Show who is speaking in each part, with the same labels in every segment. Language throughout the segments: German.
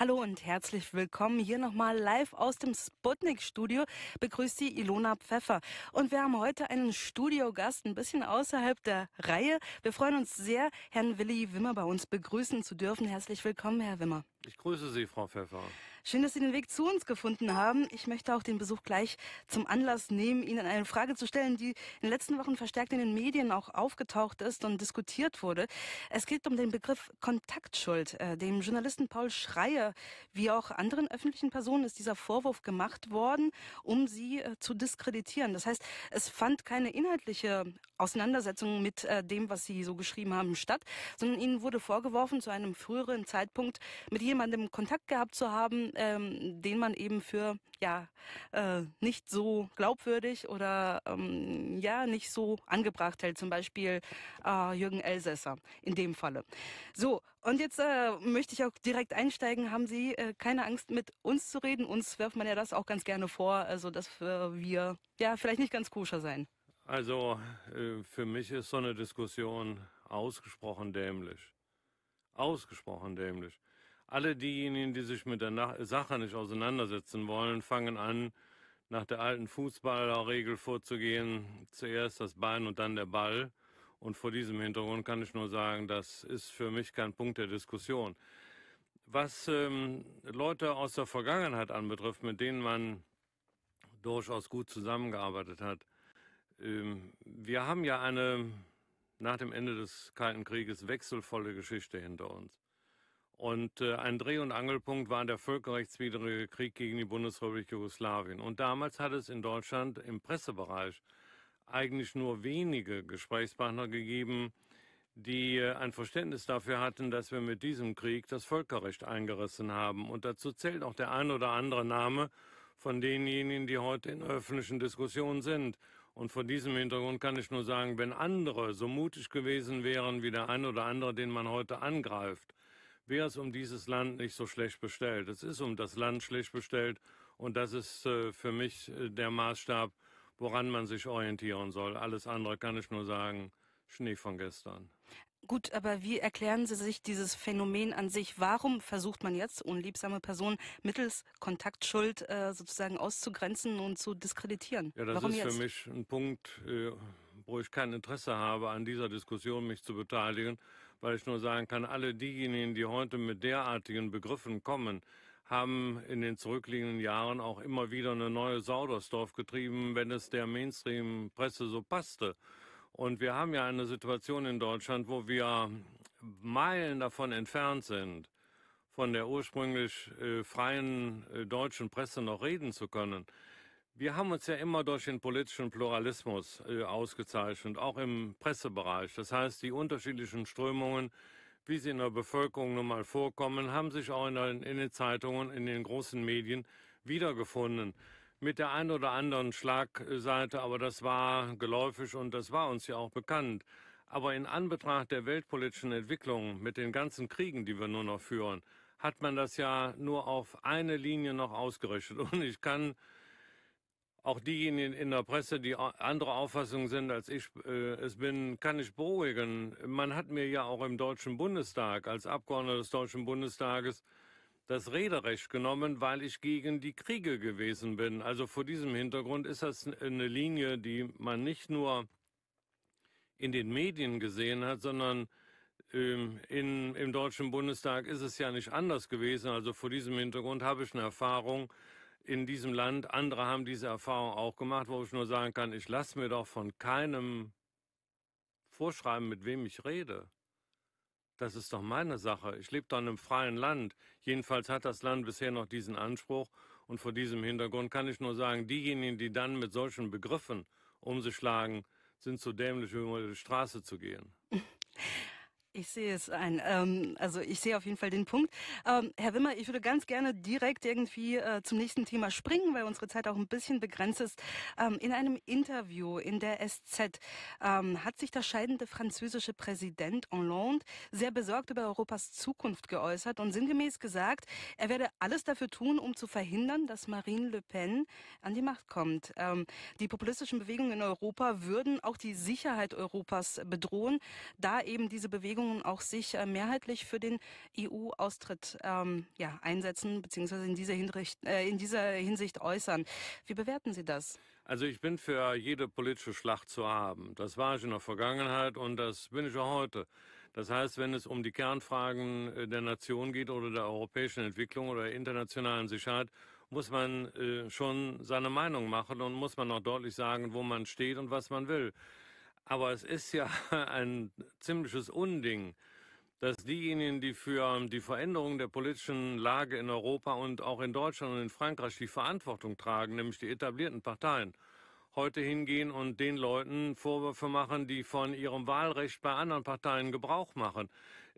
Speaker 1: Hallo und herzlich willkommen hier nochmal live aus dem Sputnik-Studio. Begrüßt Sie Ilona Pfeffer. Und wir haben heute einen Studiogast, ein bisschen außerhalb der Reihe. Wir freuen uns sehr, Herrn Willi Wimmer bei uns begrüßen zu dürfen. Herzlich willkommen, Herr Wimmer.
Speaker 2: Ich grüße Sie, Frau Pfeffer.
Speaker 1: Schön, dass Sie den Weg zu uns gefunden haben. Ich möchte auch den Besuch gleich zum Anlass nehmen, Ihnen eine Frage zu stellen, die in den letzten Wochen verstärkt in den Medien auch aufgetaucht ist und diskutiert wurde. Es geht um den Begriff Kontaktschuld. Äh, dem Journalisten Paul Schreier wie auch anderen öffentlichen Personen ist dieser Vorwurf gemacht worden, um sie äh, zu diskreditieren. Das heißt, es fand keine inhaltliche Auseinandersetzung mit äh, dem, was Sie so geschrieben haben, statt, sondern Ihnen wurde vorgeworfen, zu einem früheren Zeitpunkt mit jemandem Kontakt gehabt zu haben, ähm, den man eben für ja äh, nicht so glaubwürdig oder ähm, ja nicht so angebracht hält, zum Beispiel äh, Jürgen Elsässer in dem Falle. So und jetzt äh, möchte ich auch direkt einsteigen. Haben Sie äh, keine Angst, mit uns zu reden? Uns wirft man ja das auch ganz gerne vor, also dass äh, wir ja vielleicht nicht ganz koscher sein.
Speaker 2: Also äh, für mich ist so eine Diskussion ausgesprochen dämlich. Ausgesprochen dämlich. Alle diejenigen, die sich mit der Sache nicht auseinandersetzen wollen, fangen an, nach der alten Fußballerregel vorzugehen. Zuerst das Bein und dann der Ball. Und vor diesem Hintergrund kann ich nur sagen, das ist für mich kein Punkt der Diskussion. Was ähm, Leute aus der Vergangenheit anbetrifft, mit denen man durchaus gut zusammengearbeitet hat, ähm, wir haben ja eine nach dem Ende des Kalten Krieges wechselvolle Geschichte hinter uns. Und äh, ein Dreh- und Angelpunkt war der völkerrechtswidrige Krieg gegen die Bundesrepublik Jugoslawien. Und damals hat es in Deutschland im Pressebereich eigentlich nur wenige Gesprächspartner gegeben, die äh, ein Verständnis dafür hatten, dass wir mit diesem Krieg das Völkerrecht eingerissen haben. Und dazu zählt auch der ein oder andere Name von denjenigen, die heute in öffentlichen Diskussionen sind. Und vor diesem Hintergrund kann ich nur sagen, wenn andere so mutig gewesen wären wie der ein oder andere, den man heute angreift, wäre es um dieses Land nicht so schlecht bestellt. Es ist um das Land schlecht bestellt und das ist äh, für mich äh, der Maßstab, woran man sich orientieren soll. Alles andere kann ich nur sagen, Schnee von gestern.
Speaker 1: Gut, aber wie erklären Sie sich dieses Phänomen an sich? Warum versucht man jetzt, unliebsame Personen mittels Kontaktschuld äh, sozusagen auszugrenzen und zu diskreditieren? Ja, das Warum ist jetzt? für
Speaker 2: mich ein Punkt, äh, wo ich kein Interesse habe, an dieser Diskussion mich zu beteiligen, weil ich nur sagen kann, alle diejenigen, die heute mit derartigen Begriffen kommen, haben in den zurückliegenden Jahren auch immer wieder eine neue Sau getrieben, wenn es der Mainstream-Presse so passte. Und wir haben ja eine Situation in Deutschland, wo wir Meilen davon entfernt sind, von der ursprünglich äh, freien äh, deutschen Presse noch reden zu können. Wir haben uns ja immer durch den politischen Pluralismus äh, ausgezeichnet, auch im Pressebereich. Das heißt, die unterschiedlichen Strömungen, wie sie in der Bevölkerung nun mal vorkommen, haben sich auch in, der, in den Zeitungen, in den großen Medien wiedergefunden. Mit der einen oder anderen Schlagseite, aber das war geläufig und das war uns ja auch bekannt. Aber in Anbetracht der weltpolitischen Entwicklung mit den ganzen Kriegen, die wir nur noch führen, hat man das ja nur auf eine Linie noch ausgerichtet. Und ich kann auch diejenigen in der Presse, die andere Auffassung sind, als ich äh, es bin, kann ich beruhigen. Man hat mir ja auch im Deutschen Bundestag, als Abgeordneter des Deutschen Bundestages, das Rederecht genommen, weil ich gegen die Kriege gewesen bin. Also vor diesem Hintergrund ist das eine Linie, die man nicht nur in den Medien gesehen hat, sondern ähm, in, im Deutschen Bundestag ist es ja nicht anders gewesen. Also vor diesem Hintergrund habe ich eine Erfahrung, in diesem Land. Andere haben diese Erfahrung auch gemacht, wo ich nur sagen kann, ich lasse mir doch von keinem vorschreiben, mit wem ich rede. Das ist doch meine Sache. Ich lebe doch in einem freien Land. Jedenfalls hat das Land bisher noch diesen Anspruch. Und vor diesem Hintergrund kann ich nur sagen, diejenigen, die dann mit solchen Begriffen um sich schlagen, sind so dämlich, wie über die Straße zu gehen.
Speaker 1: Ich sehe es ein. Ähm, also ich sehe auf jeden Fall den Punkt. Ähm, Herr Wimmer, ich würde ganz gerne direkt irgendwie äh, zum nächsten Thema springen, weil unsere Zeit auch ein bisschen begrenzt ist. Ähm, in einem Interview in der SZ ähm, hat sich der scheidende französische Präsident Hollande sehr besorgt über Europas Zukunft geäußert und sinngemäß gesagt, er werde alles dafür tun, um zu verhindern, dass Marine Le Pen an die Macht kommt. Ähm, die populistischen Bewegungen in Europa würden auch die Sicherheit Europas bedrohen, da eben diese Bewegung Bewegungen auch sich äh, mehrheitlich für den EU-Austritt ähm, ja, einsetzen bzw. In, dieser äh, in dieser Hinsicht äußern. Wie bewerten Sie das?
Speaker 2: Also ich bin für jede politische Schlacht zu haben. Das war ich in der Vergangenheit und das bin ich auch heute. Das heißt, wenn es um die Kernfragen äh, der Nation geht oder der europäischen Entwicklung oder der internationalen Sicherheit, muss man äh, schon seine Meinung machen und muss man auch deutlich sagen, wo man steht und was man will. Aber es ist ja ein ziemliches Unding, dass diejenigen, die für die Veränderung der politischen Lage in Europa und auch in Deutschland und in Frankreich die Verantwortung tragen, nämlich die etablierten Parteien, heute hingehen und den Leuten Vorwürfe machen, die von ihrem Wahlrecht bei anderen Parteien Gebrauch machen.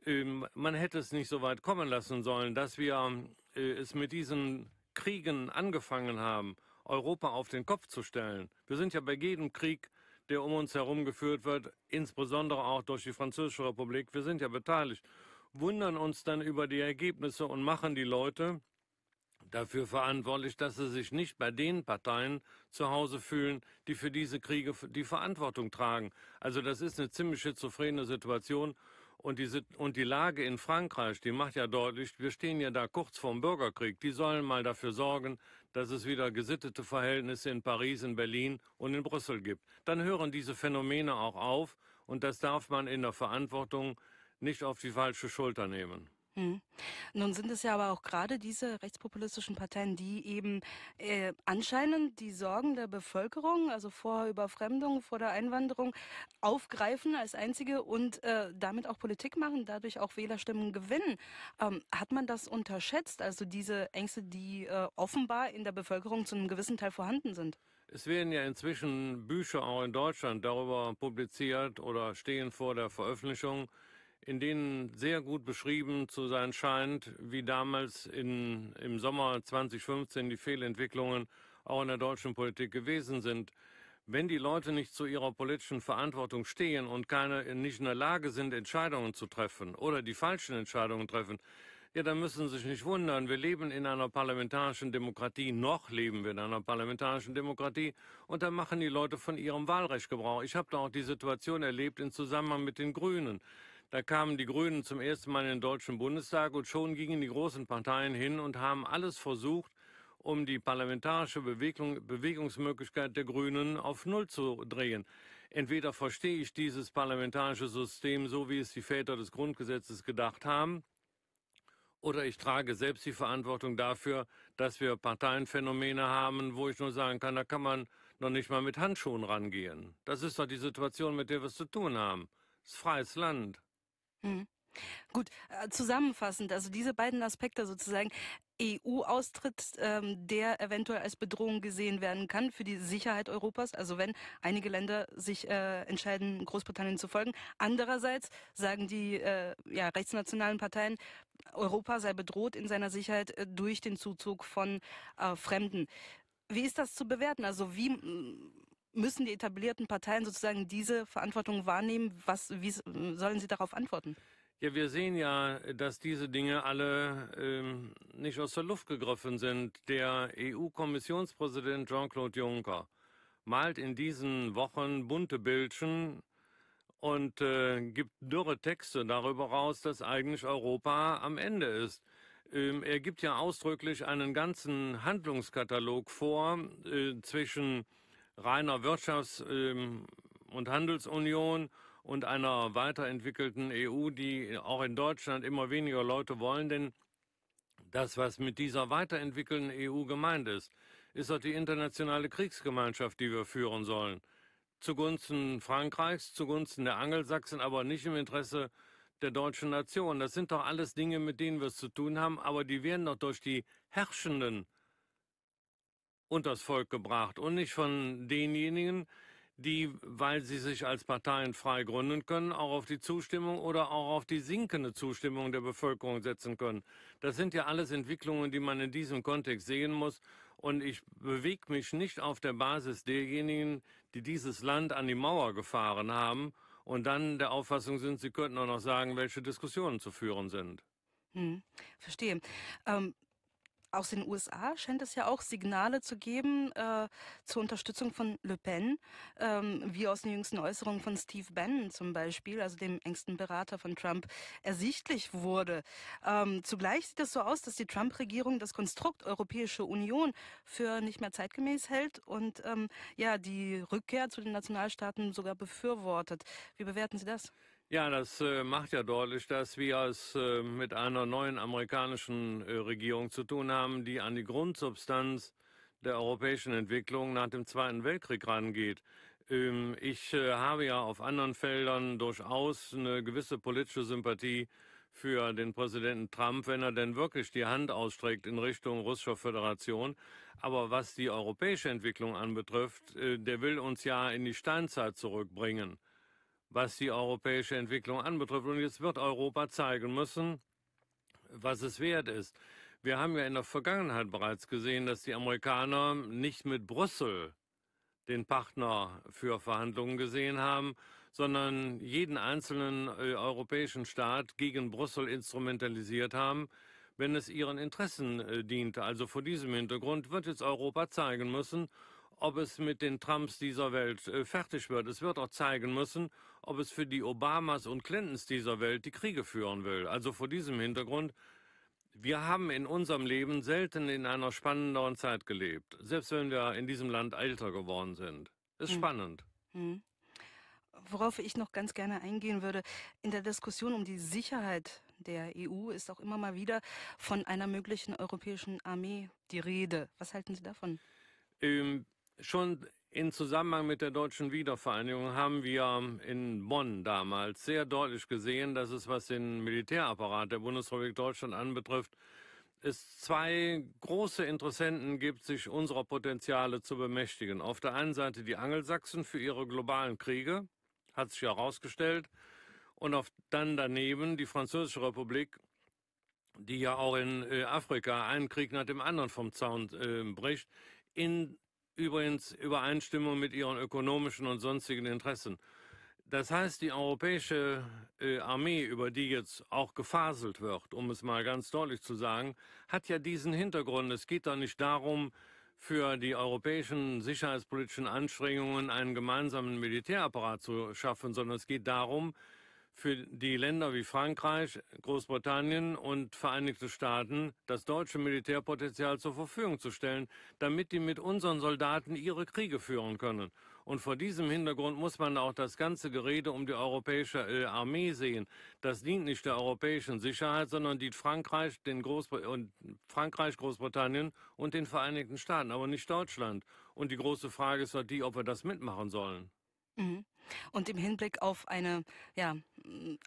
Speaker 2: Ähm, man hätte es nicht so weit kommen lassen sollen, dass wir äh, es mit diesen Kriegen angefangen haben, Europa auf den Kopf zu stellen. Wir sind ja bei jedem Krieg der um uns herum geführt wird, insbesondere auch durch die Französische Republik, wir sind ja beteiligt, wundern uns dann über die Ergebnisse und machen die Leute dafür verantwortlich, dass sie sich nicht bei den Parteien zu Hause fühlen, die für diese Kriege die Verantwortung tragen. Also das ist eine ziemlich schizophrene Situation. Und die, und die, Lage in Frankreich, die macht ja deutlich, wir stehen ja da kurz vorm Bürgerkrieg. Die sollen mal dafür sorgen, dass es wieder gesittete Verhältnisse in Paris, in Berlin und in Brüssel gibt. Dann hören diese Phänomene auch auf und das darf man in der Verantwortung nicht auf die falsche Schulter nehmen.
Speaker 1: Hm. Nun sind es ja aber auch gerade diese rechtspopulistischen Parteien, die eben äh, anscheinend die Sorgen der Bevölkerung, also vor Überfremdung, vor der Einwanderung, aufgreifen als einzige und äh, damit auch Politik machen, dadurch auch Wählerstimmen gewinnen. Ähm, hat man das unterschätzt, also diese Ängste, die äh, offenbar in der Bevölkerung zu einem gewissen Teil vorhanden sind?
Speaker 2: Es werden ja inzwischen Bücher auch in Deutschland darüber publiziert oder stehen vor der Veröffentlichung in denen sehr gut beschrieben zu sein scheint, wie damals in, im Sommer 2015 die Fehlentwicklungen auch in der deutschen Politik gewesen sind. Wenn die Leute nicht zu ihrer politischen Verantwortung stehen und keine, nicht in der Lage sind, Entscheidungen zu treffen oder die falschen Entscheidungen treffen, ja, dann müssen Sie sich nicht wundern. Wir leben in einer parlamentarischen Demokratie, noch leben wir in einer parlamentarischen Demokratie und da machen die Leute von ihrem Wahlrecht Gebrauch. Ich habe da auch die Situation erlebt im Zusammenhang mit den Grünen. Da kamen die Grünen zum ersten Mal in den Deutschen Bundestag und schon gingen die großen Parteien hin und haben alles versucht, um die parlamentarische Bewegung, Bewegungsmöglichkeit der Grünen auf Null zu drehen. Entweder verstehe ich dieses parlamentarische System so, wie es die Väter des Grundgesetzes gedacht haben, oder ich trage selbst die Verantwortung dafür, dass wir Parteienphänomene haben, wo ich nur sagen kann, da kann man noch nicht mal mit Handschuhen rangehen. Das ist doch die Situation, mit der wir es zu tun haben. Es ist freies Land.
Speaker 1: Mhm. Gut, äh, zusammenfassend, also diese beiden Aspekte sozusagen, EU-Austritt, ähm, der eventuell als Bedrohung gesehen werden kann für die Sicherheit Europas, also wenn einige Länder sich äh, entscheiden, Großbritannien zu folgen. Andererseits sagen die äh, ja, rechtsnationalen Parteien, Europa sei bedroht in seiner Sicherheit äh, durch den Zuzug von äh, Fremden. Wie ist das zu bewerten? Also wie müssen die etablierten Parteien sozusagen diese Verantwortung wahrnehmen? Was, wie sollen sie darauf antworten?
Speaker 2: Ja, wir sehen ja, dass diese Dinge alle ähm, nicht aus der Luft gegriffen sind. Der EU-Kommissionspräsident Jean-Claude Juncker malt in diesen Wochen bunte Bildchen und äh, gibt dürre Texte darüber raus, dass eigentlich Europa am Ende ist. Ähm, er gibt ja ausdrücklich einen ganzen Handlungskatalog vor äh, zwischen reiner Wirtschafts- ähm, und Handelsunion und einer weiterentwickelten EU, die auch in Deutschland immer weniger Leute wollen, denn das, was mit dieser weiterentwickelten EU gemeint ist, ist doch die internationale Kriegsgemeinschaft, die wir führen sollen. Zugunsten Frankreichs, zugunsten der Angelsachsen, aber nicht im Interesse der deutschen Nation. Das sind doch alles Dinge, mit denen wir es zu tun haben, aber die werden doch durch die Herrschenden unters Volk gebracht und nicht von denjenigen, die, weil sie sich als Parteien frei gründen können, auch auf die Zustimmung oder auch auf die sinkende Zustimmung der Bevölkerung setzen können. Das sind ja alles Entwicklungen, die man in diesem Kontext sehen muss. Und ich bewege mich nicht auf der Basis derjenigen, die dieses Land an die Mauer gefahren haben und dann der Auffassung sind, sie könnten auch noch sagen, welche Diskussionen zu führen sind.
Speaker 1: Hm, verstehe. Ähm, aus den USA scheint es ja auch Signale zu geben äh, zur Unterstützung von Le Pen, ähm, wie aus den jüngsten Äußerungen von Steve Bannon zum Beispiel, also dem engsten Berater von Trump, ersichtlich wurde. Ähm, zugleich sieht es so aus, dass die Trump-Regierung das Konstrukt Europäische Union für nicht mehr zeitgemäß hält und ähm, ja die Rückkehr zu den Nationalstaaten sogar befürwortet. Wie bewerten Sie das?
Speaker 2: Ja, das äh, macht ja deutlich, dass wir es äh, mit einer neuen amerikanischen äh, Regierung zu tun haben, die an die Grundsubstanz der europäischen Entwicklung nach dem Zweiten Weltkrieg rangeht. Ähm, ich äh, habe ja auf anderen Feldern durchaus eine gewisse politische Sympathie für den Präsidenten Trump, wenn er denn wirklich die Hand ausstreckt in Richtung russischer Föderation. Aber was die europäische Entwicklung anbetrifft, äh, der will uns ja in die Steinzeit zurückbringen was die europäische Entwicklung anbetrifft. Und jetzt wird Europa zeigen müssen, was es wert ist. Wir haben ja in der Vergangenheit bereits gesehen, dass die Amerikaner nicht mit Brüssel den Partner für Verhandlungen gesehen haben, sondern jeden einzelnen äh, europäischen Staat gegen Brüssel instrumentalisiert haben, wenn es ihren Interessen äh, diente. Also vor diesem Hintergrund wird jetzt Europa zeigen müssen, ob es mit den Trumps dieser Welt äh, fertig wird. Es wird auch zeigen müssen, ob es für die Obamas und Clintons dieser Welt die Kriege führen will. Also vor diesem Hintergrund, wir haben in unserem Leben selten in einer spannenderen Zeit gelebt, selbst wenn wir in diesem Land älter geworden sind. Ist hm. spannend.
Speaker 1: Hm. Worauf ich noch ganz gerne eingehen würde, in der Diskussion um die Sicherheit der EU ist auch immer mal wieder von einer möglichen europäischen Armee die Rede. Was halten Sie davon?
Speaker 2: Ähm, schon in Zusammenhang mit der deutschen Wiedervereinigung haben wir in Bonn damals sehr deutlich gesehen, dass es, was den Militärapparat der Bundesrepublik Deutschland anbetrifft, es zwei große Interessenten gibt, sich unserer Potenziale zu bemächtigen. Auf der einen Seite die Angelsachsen für ihre globalen Kriege, hat sich herausgestellt, und auf, dann daneben die Französische Republik, die ja auch in äh, Afrika einen Krieg nach dem anderen vom Zaun äh, bricht, in übrigens Übereinstimmung mit ihren ökonomischen und sonstigen Interessen. Das heißt, die europäische äh, Armee, über die jetzt auch gefaselt wird, um es mal ganz deutlich zu sagen, hat ja diesen Hintergrund. Es geht da nicht darum, für die europäischen sicherheitspolitischen Anstrengungen einen gemeinsamen Militärapparat zu schaffen, sondern es geht darum, für die Länder wie Frankreich, Großbritannien und Vereinigte Staaten das deutsche Militärpotenzial zur Verfügung zu stellen, damit die mit unseren Soldaten ihre Kriege führen können. Und vor diesem Hintergrund muss man auch das ganze Gerede um die europäische Armee sehen. Das dient nicht der europäischen Sicherheit, sondern dient Frankreich, den Großbr und Frankreich, Großbritannien und den Vereinigten Staaten, aber nicht Deutschland. Und die große Frage ist doch die, ob wir das mitmachen sollen.
Speaker 1: Mhm. Und im Hinblick auf eine ja,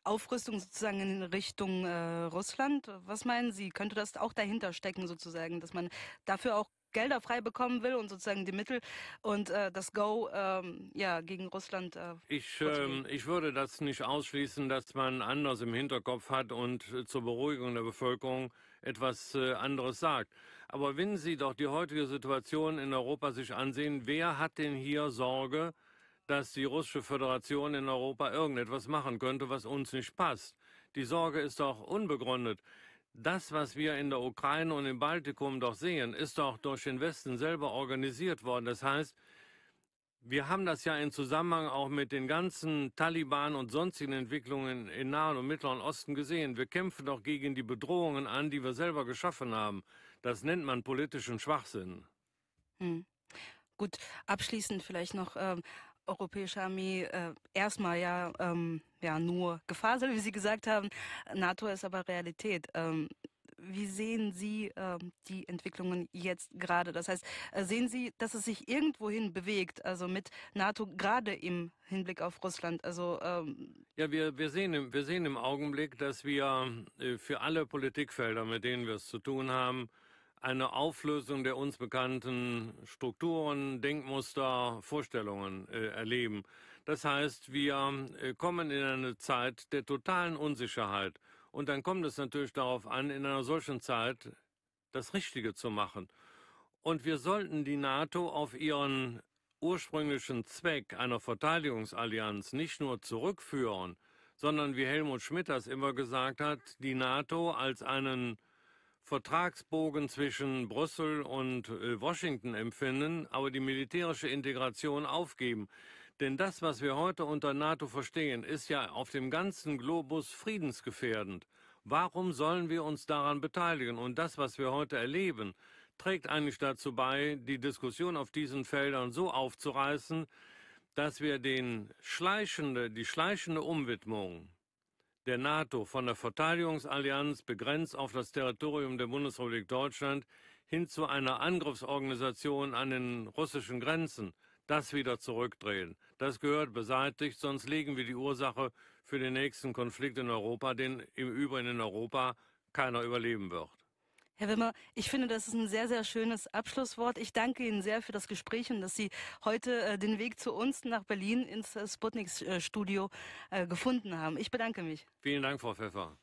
Speaker 1: Aufrüstung sozusagen in Richtung äh, Russland, was meinen Sie? Könnte das auch dahinter stecken sozusagen, dass man dafür auch Gelder frei bekommen will und sozusagen die Mittel und äh, das Go ähm, ja, gegen Russland. Äh,
Speaker 2: ich, ähm, ich würde das nicht ausschließen, dass man anders im Hinterkopf hat und äh, zur Beruhigung der Bevölkerung etwas äh, anderes sagt. Aber wenn Sie doch die heutige Situation in Europa sich ansehen, wer hat denn hier Sorge, dass die russische Föderation in Europa irgendetwas machen könnte, was uns nicht passt. Die Sorge ist doch unbegründet. Das, was wir in der Ukraine und im Baltikum doch sehen, ist doch durch den Westen selber organisiert worden. Das heißt, wir haben das ja in Zusammenhang auch mit den ganzen Taliban und sonstigen Entwicklungen in Nahen und Mittleren Osten gesehen. Wir kämpfen doch gegen die Bedrohungen an, die wir selber geschaffen haben. Das nennt man politischen Schwachsinn.
Speaker 1: Hm. Gut, abschließend vielleicht noch, ähm, europäische Armee äh, erstmal ja, ähm, ja nur Gefahr, wie Sie gesagt haben. NATO ist aber Realität. Ähm, wie sehen Sie ähm, die Entwicklungen jetzt gerade? Das heißt, äh, sehen Sie, dass es sich irgendwohin bewegt, also mit NATO gerade im Hinblick auf Russland? Also ähm
Speaker 2: ja, wir, wir, sehen, wir sehen im Augenblick, dass wir äh, für alle Politikfelder, mit denen wir es zu tun haben, eine Auflösung der uns bekannten Strukturen, Denkmuster, Vorstellungen äh, erleben. Das heißt, wir äh, kommen in eine Zeit der totalen Unsicherheit. Und dann kommt es natürlich darauf an, in einer solchen Zeit das Richtige zu machen. Und wir sollten die NATO auf ihren ursprünglichen Zweck einer Verteidigungsallianz nicht nur zurückführen, sondern wie Helmut Schmidt das immer gesagt hat, die NATO als einen Vertragsbogen zwischen Brüssel und äh, Washington empfinden, aber die militärische Integration aufgeben. Denn das, was wir heute unter NATO verstehen, ist ja auf dem ganzen Globus friedensgefährdend. Warum sollen wir uns daran beteiligen? Und das, was wir heute erleben, trägt eigentlich dazu bei, die Diskussion auf diesen Feldern so aufzureißen, dass wir den schleichende, die schleichende Umwidmung der NATO von der Verteidigungsallianz begrenzt auf das Territorium der Bundesrepublik Deutschland hin zu einer Angriffsorganisation an den russischen Grenzen, das wieder zurückdrehen. Das gehört beseitigt, sonst legen wir die Ursache für den nächsten Konflikt in Europa, den im Übrigen in Europa keiner überleben wird.
Speaker 1: Herr Wimmer, ich finde, das ist ein sehr, sehr schönes Abschlusswort. Ich danke Ihnen sehr für das Gespräch und dass Sie heute äh, den Weg zu uns nach Berlin ins äh, Sputnik-Studio äh, äh, gefunden haben. Ich bedanke mich. Vielen Dank, Frau Pfeffer.